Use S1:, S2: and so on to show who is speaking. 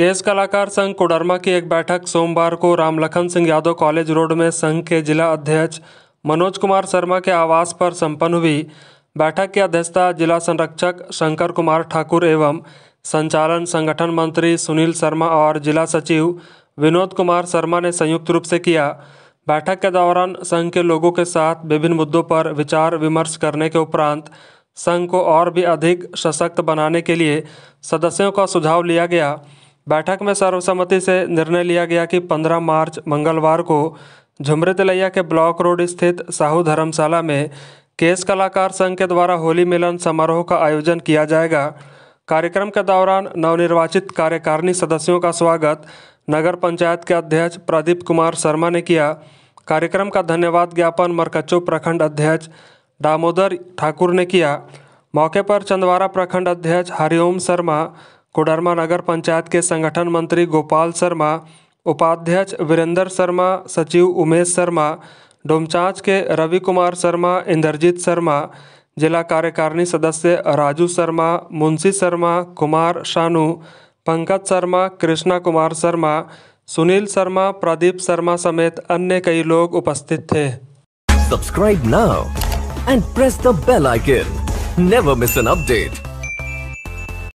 S1: case कलाकार संघ कोडरमा की एक बैठक सोमवार को रामलखन सिंह यादव कॉलेज रोड में संघ के जिला अध्यक्ष मनोज कुमार शर्मा के आवास पर संपन्न हुई बैठक की अध्यक्षता जिला संरक्षक शंकर कुमार ठाकुर एवं संचालन संगठन मंत्री सुनील शर्मा और जिला सचिव विनोद कुमार शर्मा ने संयुक्त रूप से किया बैठक के दौरान संघ के लोगों के साथ विभिन्न मुद्दों पर विचार विमर्श करने के उपरांत संघ को और भी अधिक सशक्त बनाने के लिए सदस्यों का सुझाव लिया गया बैठक में सर्वसम्मति से निर्णय लिया गया कि 15 मार्च मंगलवार को झुमरीतलैया के ब्लॉक रोड स्थित साहू धर्मशाला में केस कलाकार संघ के द्वारा होली मिलन समारोह का आयोजन किया जाएगा कार्यक्रम के दौरान नवनिर्वाचित कार्यकारिणी सदस्यों का स्वागत नगर पंचायत के अध्यक्ष प्रदीप कुमार शर्मा ने किया कार्यक्रम का धन्यवाद ज्ञापन मरकच्चो प्रखंड अध्यक्ष दामोदर ठाकुर ने किया मौके पर चंदवारा प्रखंड अध्यक्ष हरिओम शर्मा कोडरमा नगर पंचायत के संगठन मंत्री गोपाल शर्मा उपाध्यक्ष वीरेंद्र शर्मा सचिव उमेश शर्मा डोमचाँच के रवि कुमार शर्मा इंद्रजीत शर्मा जिला कार्यकारिणी सदस्य राजू शर्मा मुंशी शर्मा कुमार शानू पंकज शर्मा कृष्णा कुमार शर्मा सुनील शर्मा प्रदीप शर्मा समेत अन्य कई लोग उपस्थित थे subscribe now and press the bell icon never miss an update